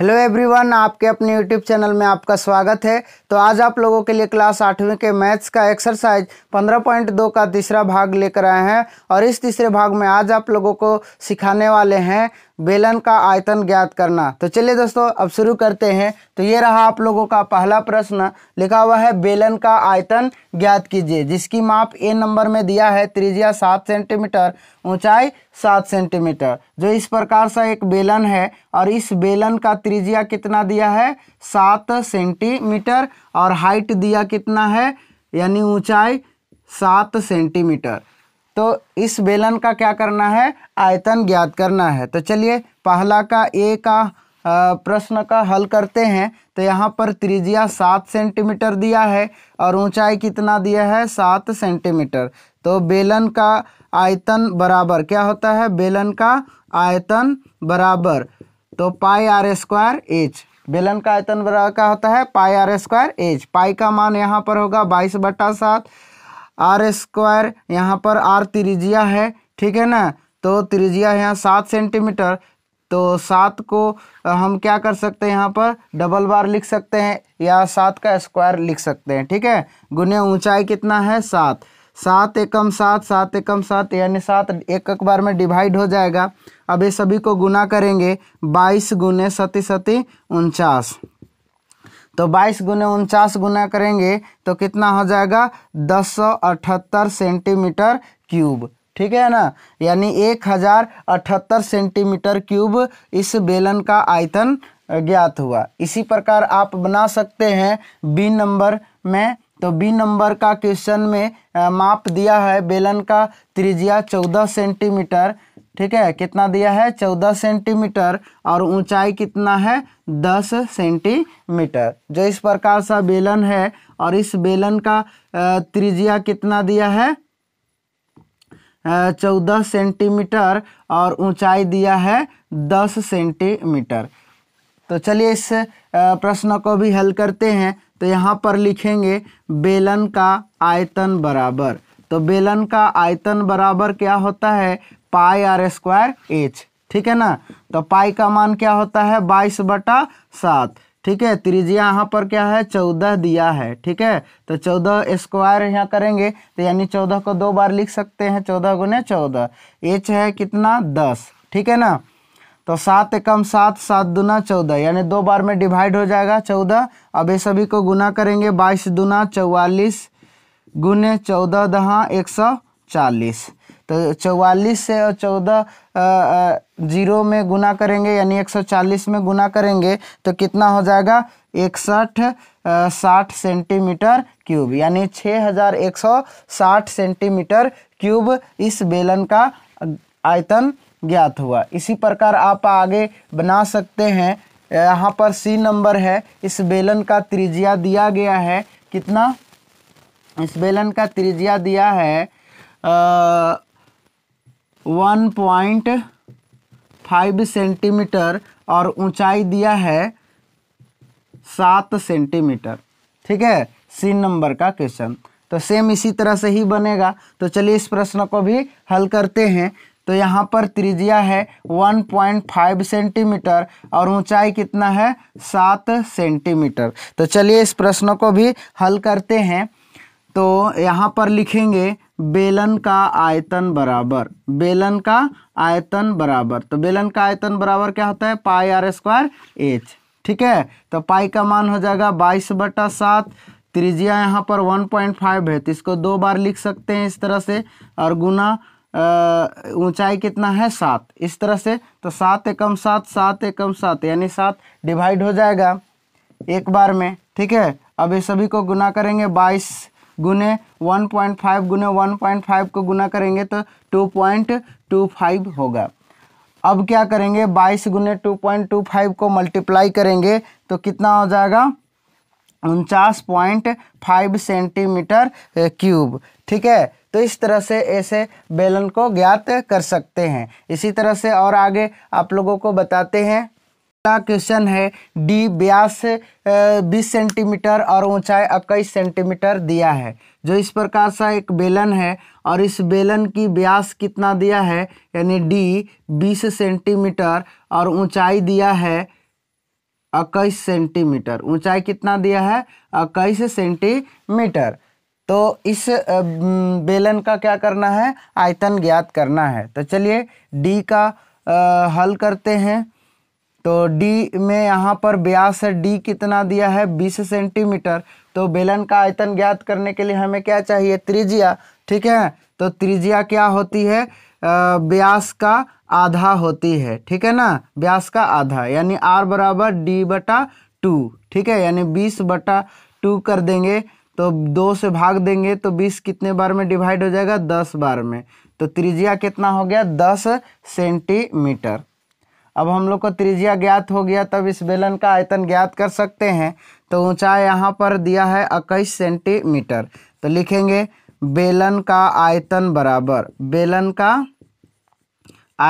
hello everyone आपके अपने YouTube channel में आपका स्वागत है तो आज आप लोगों के लिए क्लास आठवीं के मैथ्स का एक्सरसाइज पंद्रह पॉइंट दो का तीसरा भाग लेकर आए हैं और इस तीसरे भाग में आज आप लोगों को सिखाने वाले हैं बेलन का आयतन ज्ञात करना तो चलिए दोस्तों अब शुरू करते हैं तो ये रहा आप लोगों का पहला प्रश्न लिखा हुआ है बेलन का आयतन ज्ञात कीजिए जिसकी माप ए नंबर में दिया है त्रिज्या सात सेंटीमीटर ऊंचाई सात सेंटीमीटर जो इस प्रकार सा एक बेलन है और इस बेलन का त्रिज्या कितना दिया है सात सेंटीमीटर और हाइट दिया कितना है यानी ऊंचाई सात सेंटीमीटर तो इस बेलन का क्या करना है आयतन ज्ञात करना है तो चलिए पहला का ए का प्रश्न का हल करते हैं तो यहाँ पर त्रिज्या सात सेंटीमीटर दिया है और ऊंचाई कितना दिया है सात सेंटीमीटर तो बेलन का आयतन बराबर क्या होता है बेलन का आयतन बराबर तो पाई आर स्क्वायर एच बेलन का आयतन बराबर क्या होता है pi r square h pi का मान यहाँ पर होगा बाईस बट्टा सात आर स्क्वायर यहाँ पर आर त्रिज्या है ठीक है ना तो त्रिज्या है यहाँ सात सेंटीमीटर तो सात को हम क्या कर सकते हैं यहाँ पर डबल बार लिख सकते हैं या सात का स्क्वायर लिख सकते हैं ठीक है गुने ऊंचाई कितना है सात सात एकम सात सात एकम सात यानी सात एक एक बार में डिवाइड हो जाएगा अब ये सभी को गुना करेंगे बाईस गुने सती सती उनचास तो बाईस गुने उनचास गुना करेंगे तो कितना हो जाएगा दस सौ अठहत्तर सेंटीमीटर क्यूब ठीक है ना यानी एक हजार अठहत्तर सेंटीमीटर क्यूब इस बेलन का आयतन ज्ञात हुआ इसी प्रकार आप बना सकते हैं बी नंबर में तो बी नंबर का क्वेश्चन में माप दिया है बेलन का त्रिज्या चौदह सेंटीमीटर ठीक है कितना दिया है चौदह सेंटीमीटर और ऊंचाई कितना है दस सेंटीमीटर जो इस प्रकार सा बेलन है और इस बेलन का त्रिज्या कितना दिया है चौदह सेंटीमीटर और ऊंचाई दिया है दस सेंटीमीटर तो चलिए इस प्रश्न को भी हल करते हैं तो यहाँ पर लिखेंगे बेलन का आयतन बराबर तो बेलन का आयतन बराबर क्या होता है पाई आर स्क्वायर एच ठीक है ना तो पाई का मान क्या होता है बाईस बटा सात ठीक है त्रिज्या यहाँ पर क्या है चौदह दिया है ठीक है तो चौदह स्क्वायर यहाँ करेंगे तो यानी चौदह को दो बार लिख सकते हैं चौदह गुने चौदह एच है कितना दस ठीक है ना तो सात एकम सात सात दुना चौदह यानी दो बार में डिवाइड हो जाएगा चौदह अब ये सभी को गुना करेंगे बाईस दुना चौवालीस गुने चौदह दहा एक सौ चालीस तो चौवालीस से और चौदह जीरो में गुना करेंगे यानी एक सौ चालीस में गुना करेंगे तो कितना हो जाएगा इकसठ साठ सेंटीमीटर क्यूब यानी छः हज़ार एक सौ साठ सेंटीमीटर क्यूब इस बेलन का आयतन ज्ञात हुआ इसी प्रकार आप आगे बना सकते हैं यहाँ पर सी नंबर है इस बेलन का त्रिज्या दिया गया है कितना इस बेलन का त्रिज्या दिया है वन पॉइंट फाइव सेंटीमीटर और ऊंचाई दिया है सात सेंटीमीटर ठीक है सी नंबर का क्वेश्चन तो सेम इसी तरह से ही बनेगा तो चलिए इस प्रश्न को भी हल करते हैं तो यहाँ पर त्रिज्या है 1.5 सेंटीमीटर और ऊंचाई कितना है सात सेंटीमीटर तो चलिए इस प्रश्न को भी हल करते हैं तो यहाँ पर लिखेंगे बेलन का आयतन बराबर बेलन का आयतन बराबर तो बेलन का आयतन बराबर क्या होता है पाई आर स्क्वायर एच ठीक है तो पाई का मान हो जाएगा बाईस बटा सात त्रिज्या यहाँ पर वन पॉइंट फाइव है तो इसको दो बार लिख सकते हैं इस तरह से और गुना ऊंचाई कितना है सात इस तरह से तो सात एकम सात सात एकम सात यानी सात डिवाइड हो जाएगा एक बार में ठीक है अब ये सभी को गुना करेंगे बाईस गुने वन पॉइंट फाइव गुने वन पॉइंट फाइव को गुना करेंगे तो टू पॉइंट टू फाइव होगा अब क्या करेंगे बाईस गुने टू पॉइंट टू फाइव को मल्टीप्लाई करेंगे तो कितना हो जाएगा उनचास पॉइंट फाइव सेंटीमीटर क्यूब ठीक है तो इस तरह से ऐसे बेलन को ज्ञात कर सकते हैं इसी तरह से और आगे आप लोगों को बताते हैं अगला क्वेश्चन है डी ब्यास बीस सेंटीमीटर और ऊंचाई इक्कीस सेंटीमीटर दिया है जो इस प्रकार सा एक बेलन है और इस बेलन की ब्यास कितना दिया है यानी डी बीस सेंटीमीटर और ऊंचाई दिया है इक्कीस सेंटीमीटर ऊंचाई कितना दिया है इक्कीस सेंटीमीटर तो इस बेलन का क्या करना है आयतन ज्ञात करना है तो चलिए डी का हल करते हैं तो डी में यहाँ पर ब्यास है डी कितना दिया है बीस सेंटीमीटर तो बेलन का आयतन ज्ञात करने के लिए हमें क्या चाहिए त्रिज्या ठीक है तो त्रिज्या क्या होती है ब्यास का आधा होती है ठीक है ना ब्यास का आधा यानी आर बराबर डी बटा टू ठीक है यानी बीस बटा टू कर देंगे तो दो से भाग देंगे तो बीस कितने बार में डिवाइड हो जाएगा दस बार में तो त्रिज्या कितना हो गया दस सेंटीमीटर अब हम लोग को त्रिज्या ज्ञात हो गया तब इस बेलन का आयतन ज्ञात कर सकते हैं तो ऊंचाई यहाँ पर दिया है इक्कीस सेंटीमीटर तो लिखेंगे बेलन का आयतन बराबर बेलन का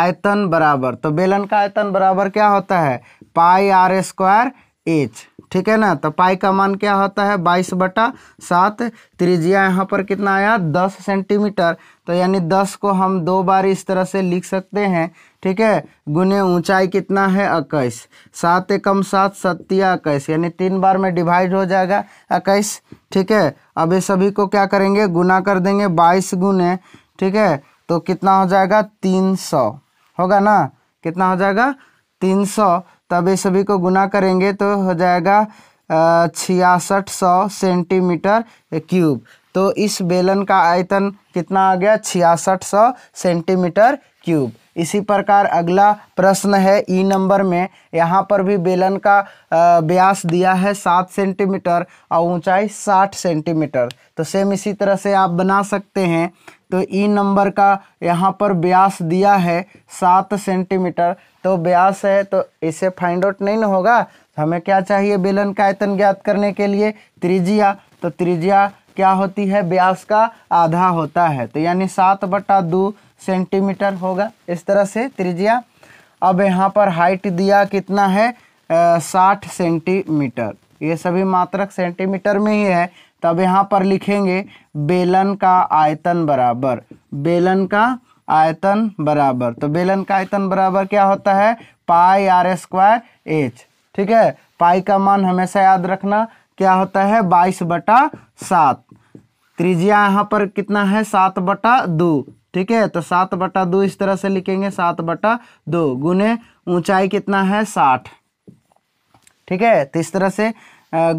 आयतन बराबर तो बेलन का आयतन बराबर क्या होता है पाई आर स्क्वायर एच ठीक है ना तो पाई का मान क्या होता है बाईस बटा सात त्रिज्या यहाँ पर कितना आया दस सेंटीमीटर तो यानी दस को हम दो बार इस तरह से लिख सकते हैं ठीक है गुने ऊंचाई कितना है इक्कीस सात एकम सात सत्या इक्कीस यानी तीन बार में डिवाइड हो जाएगा इक्कीस ठीक है अब ये सभी को क्या करेंगे गुना कर देंगे बाईस गुने ठीक है तो कितना हो जाएगा तीन सौ होगा ना कितना हो जाएगा तीन सौ तब ये सभी को गुना करेंगे तो हो जाएगा छियासठ सौ सेंटीमीटर क्यूब तो इस बेलन का आयतन कितना आ गया छियासठ सौ सेंटीमीटर क्यूब इसी प्रकार अगला प्रश्न है ई नंबर में यहाँ पर भी बेलन का ब्यास दिया है सात सेंटीमीटर और ऊंचाई साठ सेंटीमीटर तो सेम इसी तरह से आप बना सकते हैं तो ई नंबर का यहाँ पर ब्यास दिया है सात सेंटीमीटर तो ब्यास है तो इसे फाइंड आउट नहीं ना होगा तो हमें क्या चाहिए बेलन का आयतन ज्ञात करने के लिए त्रिज्या तो त्रिज्या क्या होती है ब्यास का आधा होता है तो यानी सात बटा दो सेंटीमीटर होगा इस तरह से त्रिज्या अब यहाँ पर हाइट दिया कितना है साठ सेंटीमीटर ये सभी मात्रक सेंटीमीटर में ही है तब यहाँ पर लिखेंगे बेलन का आयतन बराबर बेलन का आयतन बराबर तो बेलन का आयतन बराबर क्या होता है पाई आर स्क्वायर एच ठीक है पाई का मान हमेशा याद रखना क्या होता है बाईस बटा सात त्रिज्या यहाँ पर कितना है सात बटा दो ठीक है तो सात बटा दो इस तरह से लिखेंगे सात बटा दो गुने ऊंचाई कितना है साठ ठीक है तो इस तरह से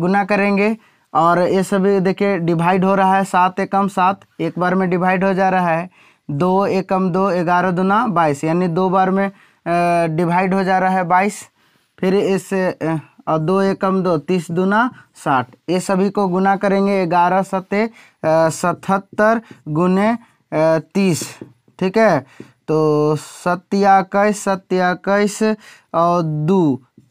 गुना करेंगे और ये सभी देखिए डिवाइड हो रहा है सात एकम सात एक बार में डिवाइड हो जा रहा है दो एकम दो ग्यारह दुना बाईस यानी दो बार में डिवाइड हो जा रहा है बाईस फिर इस और दो एकम दो तीस दुना साठ ये सभी को गुना करेंगे ग्यारह सत्ते सतहत्तर गुने तीस ठीक है तो सत्याकैस सत्याकैस और दो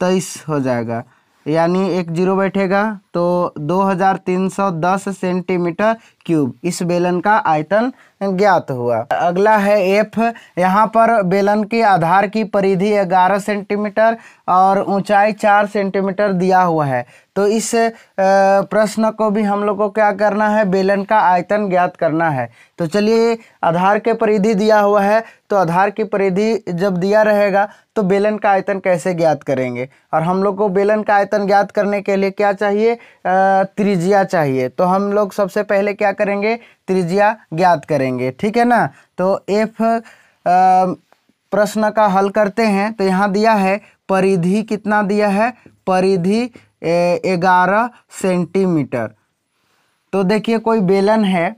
तेईस हो जाएगा यानी एक जीरो बैठेगा तो 2310 सेंटीमीटर क्यूब इस बेलन का आयतन ज्ञात हुआ अगला है एफ यहाँ पर बेलन के आधार की परिधि 11 सेंटीमीटर और ऊंचाई 4 सेंटीमीटर दिया हुआ है तो इस प्रश्न को भी हम लोग को क्या करना है बेलन का आयतन ज्ञात करना है तो चलिए आधार के परिधि दिया हुआ है तो आधार की परिधि जब दिया रहेगा तो बेलन का आयतन कैसे ज्ञात करेंगे और हम लोग को बेलन का आयतन ज्ञात करने के लिए क्या चाहिए त्रिज्या चाहिए तो हम लोग सबसे पहले क्या करेंगे त्रिज्या ज्ञात करेंगे ठीक है ना तो एफ प्रश्न का हल करते हैं तो यहाँ दिया है परिधि कितना दिया है परिधि ग्यारह सेंटीमीटर तो देखिए कोई बेलन है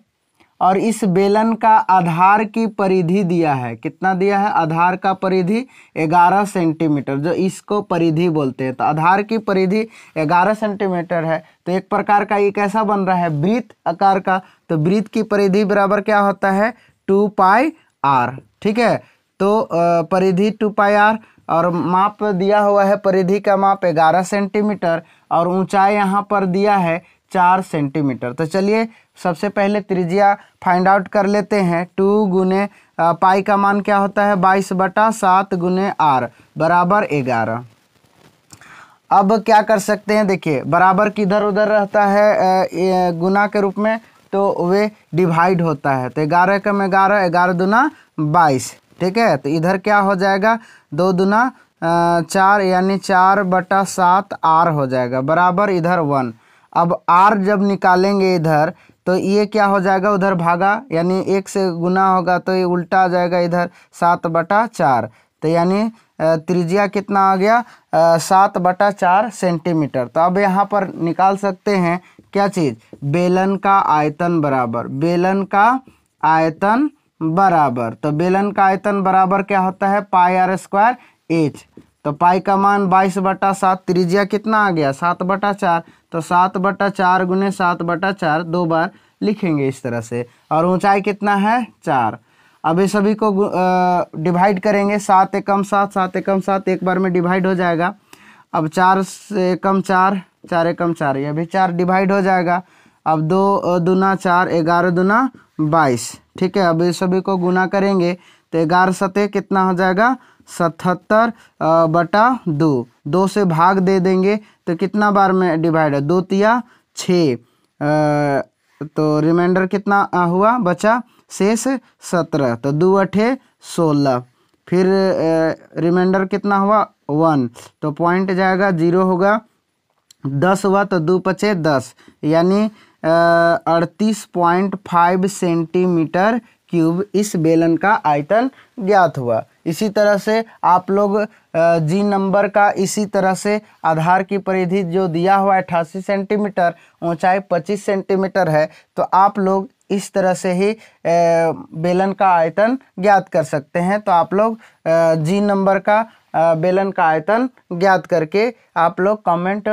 और इस बेलन का आधार की परिधि दिया है कितना दिया है आधार का परिधि 11 सेंटीमीटर जो इसको परिधि बोलते हैं तो आधार की परिधि 11 सेंटीमीटर है तो एक प्रकार का ये कैसा बन रहा है वृत्त आकार का तो वृत्त की परिधि बराबर क्या होता है टू पाई आर ठीक है तो परिधि टू पाई आर और माप दिया हुआ है परिधि का माप ग्यारह सेंटीमीटर और ऊंचाई यहाँ पर दिया है चार सेंटीमीटर तो चलिए सबसे पहले त्रिज्या फाइंड आउट कर लेते हैं टू गुने पाई का मान क्या होता है बाईस बटा सात गुने आर बराबर ग्यारह अब क्या कर सकते हैं देखिए बराबर किधर उधर रहता है गुना के रूप में तो वे डिवाइड होता है तो ग्यारह कम ग्यारह ग्यारह दुना बाईस ठीक है तो इधर क्या हो जाएगा दो दुना चार यानी चार बटा सात आर हो जाएगा बराबर इधर वन अब आर जब निकालेंगे इधर तो ये क्या हो जाएगा उधर भागा यानी एक से गुना होगा तो ये उल्टा आ जाएगा इधर सात बटा चार तो यानी त्रिज्या कितना आ गया सात बटा चार सेंटीमीटर तो अब यहाँ पर निकाल सकते हैं क्या चीज़ बेलन का आयतन बराबर बेलन का आयतन बराबर तो बेलन का आयतन बराबर क्या होता है पाई आर स्क्वायर एच तो पाई का मान बाईस बटा सात त्रिज्या कितना आ गया सात बटा चार तो सात बटा चार गुने सात बटा चार दो बार लिखेंगे इस तरह से और ऊंचाई कितना है चार अब ये सभी को डिवाइड करेंगे सात एकम सात सात एकम सात एक बार में डिवाइड हो जाएगा अब चार से एकम चार चार एकम चार ये भी चार डिवाइड हो जाएगा अब दो दुना चार ग्यारह दुना बाईस ठीक है अब ये सभी को गुना करेंगे तो ग्यारह सतह कितना हो जाएगा सतहत्तर बटा दो दो से भाग दे देंगे तो कितना बार में डिवाइड है दो तिया छः तो रिमाइंडर कितना हुआ बचा शेष सत्रह तो दो अठे सोलह फिर रिमाइंडर कितना हुआ वन तो पॉइंट जाएगा जीरो होगा दस हुआ तो दो पचे दस यानी अड़तीस पॉइंट फाइव सेंटीमीटर क्यूब इस बेलन का आयतन ज्ञात हुआ इसी तरह से आप लोग जी नंबर का इसी तरह से आधार की परिधि जो दिया हुआ है अठासी सेंटीमीटर ऊंचाई पच्चीस सेंटीमीटर है तो आप लोग इस तरह से ही बेलन का आयतन ज्ञात कर सकते हैं तो आप लोग जी नंबर का बेलन का आयतन ज्ञात करके आप लोग कमेंट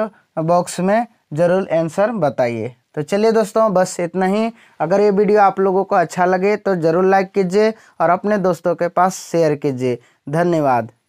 बॉक्स में ज़रूर आंसर बताइए तो चलिए दोस्तों बस इतना ही अगर ये वीडियो आप लोगों को अच्छा लगे तो ज़रूर लाइक कीजिए और अपने दोस्तों के पास शेयर कीजिए धन्यवाद